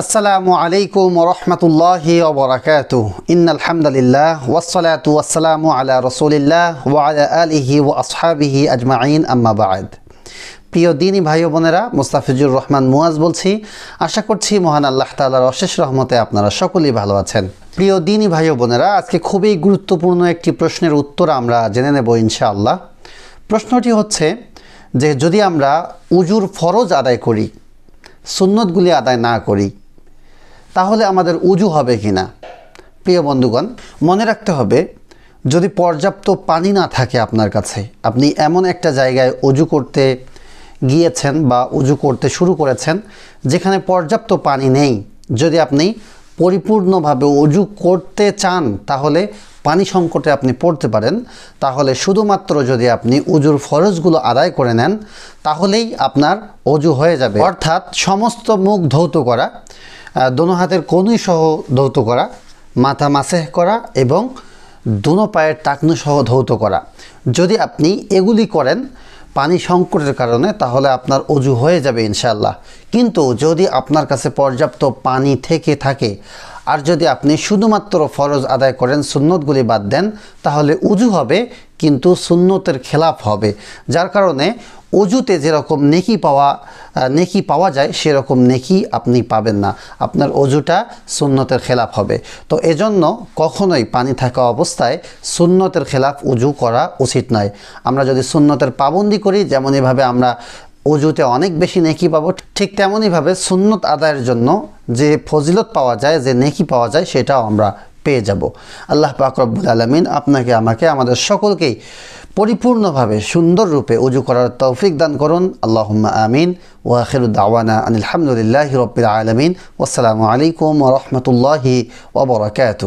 আসসালামু আলাইকুম রহমতুল্লাহ ওবরাকাত ইন আলহামদুলিল্লাহ ওয়াসালাতু ওয়াসালামু আলা রসুলিল্লাহ ওয়া আলিহি ও আসহাবিহি আজমাইন আম্মাবাদ প্রিয় দিনই ভাই বোনেরা মুস্তাফিজুর রহমান মুয়াজ বলছি আশা করছি মহান আল্লাহ তালার অশেষ রহমতে আপনারা সকলেই ভালো আছেন প্রিয় দিনই ভাই বোনেরা আজকে খুবই গুরুত্বপূর্ণ একটি প্রশ্নের উত্তর আমরা জেনে নেব ইনশাআল্লাহ প্রশ্নটি হচ্ছে যে যদি আমরা উজুর ফরজ আদায় করি সুন্নতগুলি আদায় না করি তাহলে আমাদের উজু হবে কি না প্রিয় বন্ধুগণ মনে রাখতে হবে যদি পর্যাপ্ত পানি না থাকে আপনার কাছে আপনি এমন একটা জায়গায় উজু করতে গিয়েছেন বা উজু করতে শুরু করেছেন যেখানে পর্যাপ্ত পানি নেই যদি আপনি পরিপূর্ণভাবে উজু করতে চান তাহলে পানি সংকটে আপনি পড়তে পারেন তাহলে শুধুমাত্র যদি আপনি উজুর ফরজগুলো আদায় করে নেন তাহলেই আপনার অজু হয়ে যাবে অর্থাৎ সমস্ত মুখ ধৌত করা দোনো হাতের কনুই সহ ধৌত করা মাথা মাসেহ করা এবং দোনো পায়ের টাকনু সহ ধৌত করা যদি আপনি এগুলি করেন পানি সংকটের কারণে তাহলে আপনার অজু হয়ে যাবে ইনশাল্লাহ কিন্তু যদি আপনার কাছে পর্যাপ্ত পানি থেকে থাকে আর যদি আপনি শুধুমাত্র ফরজ আদায় করেন সুন্নতগুলি বাদ দেন তাহলে উজু হবে কিন্তু সুন্নতের খেলাফ হবে যার কারণে অজুতে যেরকম নেকি পাওয়া নেকি পাওয়া যায় সেরকম নেকি আপনি পাবেন না আপনার অজুটা সুন্নতের খেলাফ হবে তো এজন্য কখনোই পানি থাকা অবস্থায় সুন্নতের খেলাফ উজু করা উচিত নয় আমরা যদি সুন্নতের পাবন্দি করি যেমন এভাবে আমরা অজুতে অনেক বেশি নেকি পাবো ঠিক তেমনইভাবে সুন্নত আদায়ের জন্য যে ফজিলত পাওয়া যায় যে নেকি পাওয়া যায় সেটাও আমরা পেয়ে যাব আল্লাহ পাক রব্বুল আলমিন আপনাকে আমাকে আমাদের সকলকেই পরিপূর্ণভাবে সুন্দর রূপে উজু করার তৌফিক দান করুন আল্লাহ আমিন ওয়াখির দাওয়ানা রবিল আলমিন আসসালামু আলাইকুম রহমতুল্লাহি ওবরাকাত